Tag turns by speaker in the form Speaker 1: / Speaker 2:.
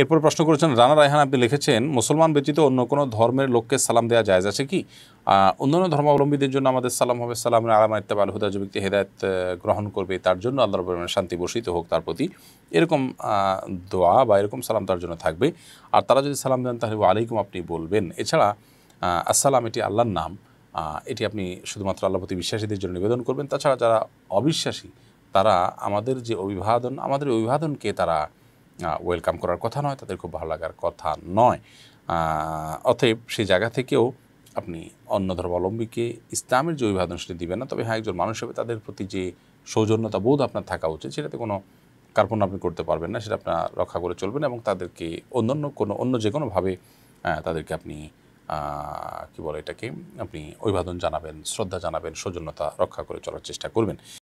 Speaker 1: এরপর প্রশ্ন করেছেন রানা রায়হান আপনি লিখেছেন মুসলমান ব্যতীত অন্য কোনো ধর্মের লোককে সালাম দেওয়া যায় আছে কি অন্যান্য ধর্মাবলম্বীদের জন্য আমাদের সালাম হবে সালাম আলামা ইত্তাব আল হুদা ব্যক্তি হেদায়ত গ্রহণ করবে তার জন্য আল্লাহ রবীন্দ্র শান্তি বসিত হোক তার প্রতি এরকম দোয়া বা এরকম সালাম তার জন্য থাকবে আর তারা যদি সালাম দেন তাহলে ওয়ালাইকুম আপনি বলবেন এছাড়া আসসালাম এটি আল্লাহর নাম এটি আপনি শুধুমাত্র আল্লাহ প্রতি বিশ্বাসীদের জন্য নিবেদন করবেন তাছাড়া যারা অবিশ্বাসী তারা আমাদের যে অভিবাদন আমাদের অভিবাদনকে তারা ওয়েলকাম করার কথা নয় তাদের খুব ভালো লাগার কথা নয় অতএব সেই জায়গা থেকেও আপনি অন্য ধর্মাবলম্বীকে ইসলামের যে অভিবাদন সেটা দিবেন না তবে হ্যাঁ একজন মানুষ হিসেবে তাদের প্রতি যে সৌজন্যতা বোধ আপনার থাকা উচিত সেটাতে কোনো কার্পণ্য আপনি করতে পারবেন না সেটা আপনার রক্ষা করে চলবেন এবং তাদেরকে অন্য অন্য কোনো অন্য যে কোনোভাবে তাদেরকে আপনি কি বলে এটাকে আপনি অভিবাদন জানাবেন শ্রদ্ধা জানাবেন সৌজন্যতা রক্ষা করে চলার চেষ্টা করবেন